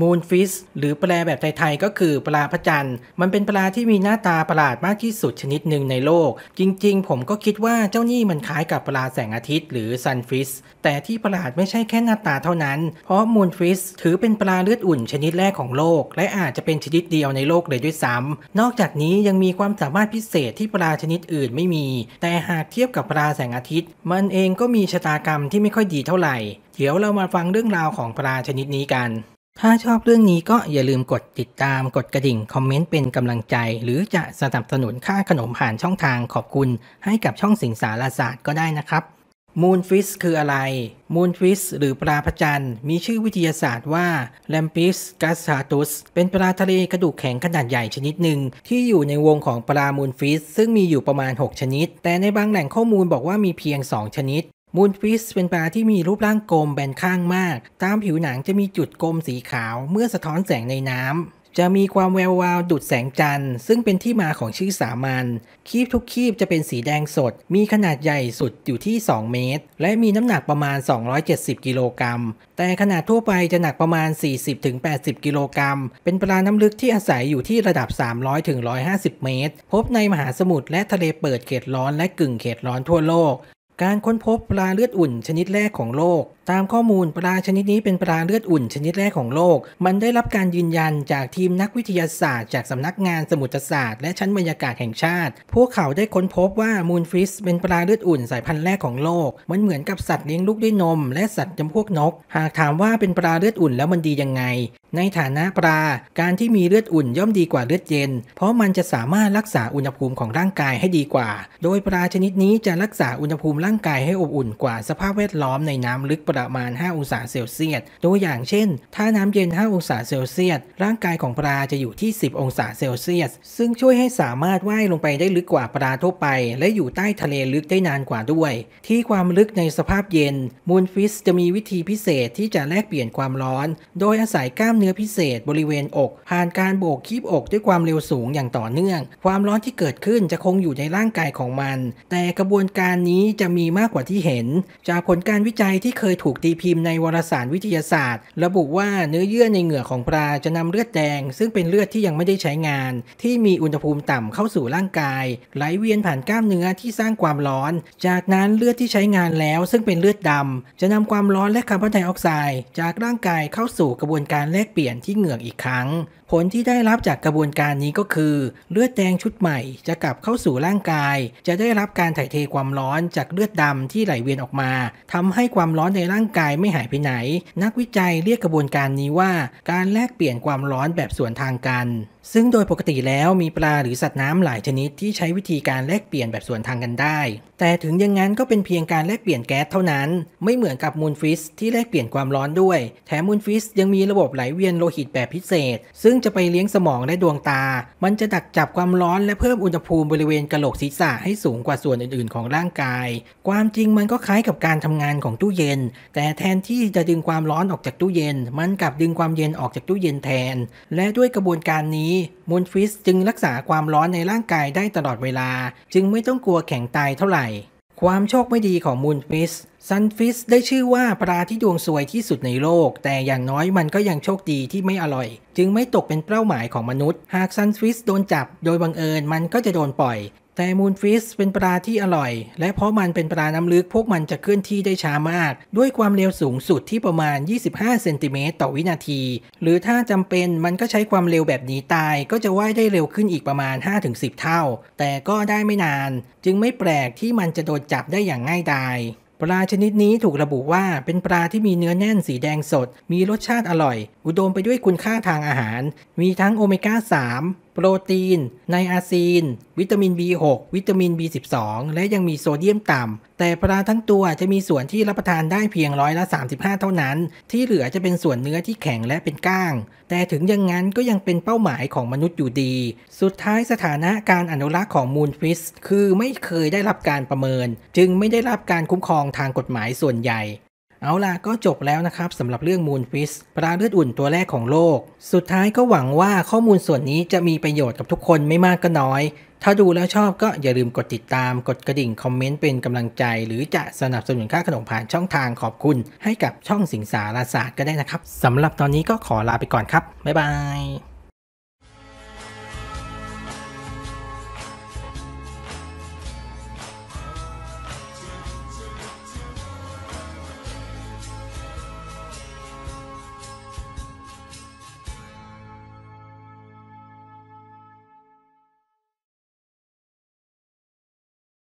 มูนฟิสหรือปลาแบบไทยๆก็คือปลาพระจันทร์ มันเป็นปลาที่มีหน้าตาประหลาดมากที่สุดชนิดหนึ่งในโลก จริงๆผมก็คิดว่าเจ้านี่มันคล้ายกับปลาแสงอาทิตย์หรือซันฟิสแต่ที่ประหลาดไม่ใช่แค่หน้าตาเท่านั้น เพราะมูนฟิสถือเป็นปลาเลือดอุ่นชนิดแรกของโลก และอาจจะเป็นชนิดเดียวในโลกเลยด้วยซ้ำนอกจากนี้ยังมีความสามารถพิเศษที่ปลาชนิดอื่นไม่มี แต่หากเทียบกับปลาแสงอาทิตย์ มันเองก็มีชะตากรรมที่ไม่ค่อยดีเท่าไหร่ เดี๋ยวเรามาฟังเรื่องราวของปลาชนิดนี้กันถ้าชอบเรื่องนี้ก็อย่าลืมกดติดตามกดกระดิ่งคอมเมนต์เป็นกำลังใจ หรือจะสนับสนุนค่าขนมผ่านช่องทางขอบคุณให้กับช่องสิงสารศาสตร์ก็ได้นะครับมูนฟิสคืออะไรมูนฟิสหรือปลาพระจันทร์ มีชื่อวิทยาศาสตร์ว่าแลมปิสกัสซาตุสเป็นปลาทะเลกระดูกแข็งขนาดใหญ่ชนิดหนึ่ง ที่อยู่ในวงของปลามูนฟิสซึ่งมีอยู่ประมาณ 6 ชนิด แต่ในบางแหล่งข้อมูลบอกว่ามีเพียง 2 ชนิดมูนฟิชเป็นปลาที่มีรูปร่างกลมแบนข้างมาก ตามผิวหนังจะมีจุดกลมสีขาวเมื่อสะท้อนแสงในน้ำจะมีความแวววาวดุดแสงจันทร์ ซึ่งเป็นที่มาของชื่อสามัญคีบทุกคีบจะเป็นสีแดงสด มีขนาดใหญ่สุดอยู่ที่ 2 เมตร และมีน้ำหนักประมาณ 270 กิโลกรัม แต่ขนาดทั่วไปจะหนักประมาณ 40-80 กิโลกรัม เป็นปลาน้ำลึกที่อาศัยอยู่ที่ระดับ 300-150 เมตร พบในมหาสมุทรและทะเลเปิดเขตร้อน และกึ่งเขตร้อนทั่วโลกการค้นพบปลาเลือดอุ่นชนิดแรกของโลกตามข้อมูลปลาชนิดนี้เป็นปลาเลือดอุ่นชนิดแรกของโลก มันได้รับการยืนยันจากทีมนักวิทยาศาสตร์จากสำนักงานสมุทรศาสตร์และชั้นบรรยากาศแห่งชาติ พวกเขาได้ค้นพบว่ามูนฟิสเป็นปลาเลือดอุ่นสายพันธุ์แรกของโลก มันเหมือนกับสัตว์เลี้ยงลูกด้วยนมและสัตว์จำพวกนก หากถามว่าเป็นปลาเลือดอุ่นแล้วมันดียังไง ในฐานะปลาการที่มีเลือดอุ่นย่อมดีกว่าเลือดเย็น เพราะมันจะสามารถรักษาอุณหภูมิของร่างกายให้ดีกว่า โดยปลาชนิดนี้จะรักษาอุณหภูมิร่างกายให้อบอุ่นกว่าสภาพแวดล้อมในน้ำลึกปประมาณ 5 องศาเซลเซียส ตัวอย่างเช่น ถ้าน้ำเย็น 5 องศาเซลเซียส ร่างกายของปลาจะอยู่ที่ 10 องศาเซลเซียส ซึ่งช่วยให้สามารถ ว่ายลงไปได้ลึกกว่าปลาทั่วไป และอยู่ใต้ทะเลลึกได้นานกว่าด้วย ที่ความลึกในสภาพเย็น มูลฟิสจะมีวิธีพิเศษที่จะแลกเปลี่ยนความร้อน โดยอาศัยกล้ามเนื้อพิเศษบริเวณอก ผ่านการโบกคีบอกด้วยความเร็วสูงอย่างต่อเนื่อง ความร้อนที่เกิดขึ้นจะคงอยู่ในร่างกายของมัน แต่กระบวนการนี้จะมีมากกว่าที่เห็น จากผลการวิจัยที่เคยถูกตีพิมพ์ในวารสารวิทยาศาสตร์ ระบุว่าเนื้อเยื่อในเหงื่อของปลาจะนำเลือดแดงซึ่งเป็นเลือดที่ยังไม่ได้ใช้งาน ที่มีอุณหภูมิต่ำเข้าสู่ร่างกาย ไหลเวียนผ่านกล้ามเนื้อที่สร้างความร้อน จากนั้นเลือดที่ใช้งานแล้วซึ่งเป็นเลือดดำ จะนำความร้อนและคาร์บอนไดออกไซด์จากร่างกายเข้าสู่กระบวนการแลกเปลี่ยนที่เหงือกอีกครั้ง ผลที่ได้รับจากกระบวนการนี้ก็คือเลือดแดงชุดใหม่ จะกลับเข้าสู่ร่างกาย จะได้รับการถ่ายเทความร้อนจากเลือดดำที่ไหลเวียนออกมา ทำให้ความร้อนในร่างร่างกายไม่หายไปไหน นักวิจัยเรียกกระบวนการนี้ว่าการแลกเปลี่ยนความร้อนแบบส่วนทางกัน ซึ่งโดยปกติแล้วมีปลาหรือสัตว์น้ำหลายชนิดที่ใช้วิธีการแลกเปลี่ยนแบบส่วนทางกันได้ แต่ถึงอย่างนั้นก็เป็นเพียงการแลกเปลี่ยนแก๊สเท่านั้น ไม่เหมือนกับมูลฟิส ที่แลกเปลี่ยนความร้อนด้วย แถมมูลฟิสยังมีระบบไหลเวียนโลหิตแบบพิเศษ ซึ่งจะไปเลี้ยงสมองและดวงตา มันจะดักจับความร้อน และเพิ่มอุณหภูมิบริเวณกระโหลกศีรษะให้สูงกว่าส่วนอื่น ๆ ของร่างกาย ความจริงมันก็คล้ายกับการทำงานของตู้เย็นแต่แทนที่จะดึงความร้อนออกจากตู้เย็นมันกลับดึงความเย็นออกจากตู้เย็นแทน และด้วยกระบวนการนี้มอนฟิสจึงรักษาความร้อนในร่างกายได้ตลอดเวลา จึงไม่ต้องกลัวแข็งตายเท่าไหร่ ความโชคไม่ดีของมูนฟิสซันฟิสได้ชื่อว่าปลาที่ดวงสวยที่สุดในโลก แต่อย่างน้อยมันก็ยังโชคดีที่ไม่อร่อย จึงไม่ตกเป็นเป้าหมายของมนุษย์ หากซันฟิสโดนจับโดยบังเอิญมันก็จะโดนปล่อยแต่มูนฟิสเป็นปลาที่อร่อย และเพราะมันเป็นปลาน้ำลึกพวกมันจะเคลื่อนที่ได้ช้ามาก ด้วยความเร็วสูงสุดที่ประมาณ 25 เซนติเมตรต่อวินาที หรือถ้าจำเป็นมันก็ใช้ความเร็วแบบนี้ตายก็จะว่ายได้เร็วขึ้นอีกประมาณ 5-10 เท่า แต่ก็ได้ไม่นาน จึงไม่แปลกที่มันจะโดนจับได้อย่างง่ายดายปลาชนิดนี้ถูกระบุว่าเป็นปลาที่มีเนื้อแน่นสีแดงสด มีรสชาติอร่อย อุดมไปด้วยคุณค่าทางอาหารมีทั้งโอเมก้า 3โปรตีน ไนอาซีน วิตามิน B6 วิตามิน B12 และยังมีโซเดียมต่ำ แต่ปลาทั้งตัวจะมีส่วนที่รับประทานได้เพียงร้อยละ 35 เท่านั้น ที่เหลือจะเป็นส่วนเนื้อที่แข็งและเป็นก้าง แต่ถึงอย่างนั้นก็ยังเป็นเป้าหมายของมนุษย์อยู่ดี สุดท้ายสถานะการอนุรักษ์ของมูลฟิสคือไม่เคยได้รับการประเมิน จึงไม่ได้รับการคุ้มครองทางกฎหมายส่วนใหญ่เอาล่ะก็จบแล้วนะครับสำหรับเรื่องมูลฟิสปลาเลือดอุ่นตัวแรกของโลก สุดท้ายก็หวังว่าข้อมูลส่วนนี้จะมีประโยชน์กับทุกคนไม่มากก็น้อย ถ้าดูแล้วชอบก็อย่าลืมกดติดตามกดกระดิ่งคอมเมนต์เป็นกำลังใจ หรือจะสนับสนุนค่าขนมผ่านช่องทางขอบคุณ ให้กับช่องสิงสารศาสตร์ก็ได้นะครับสำหรับตอนนี้ก็ขอลาไปก่อนครับบ๊ายบาย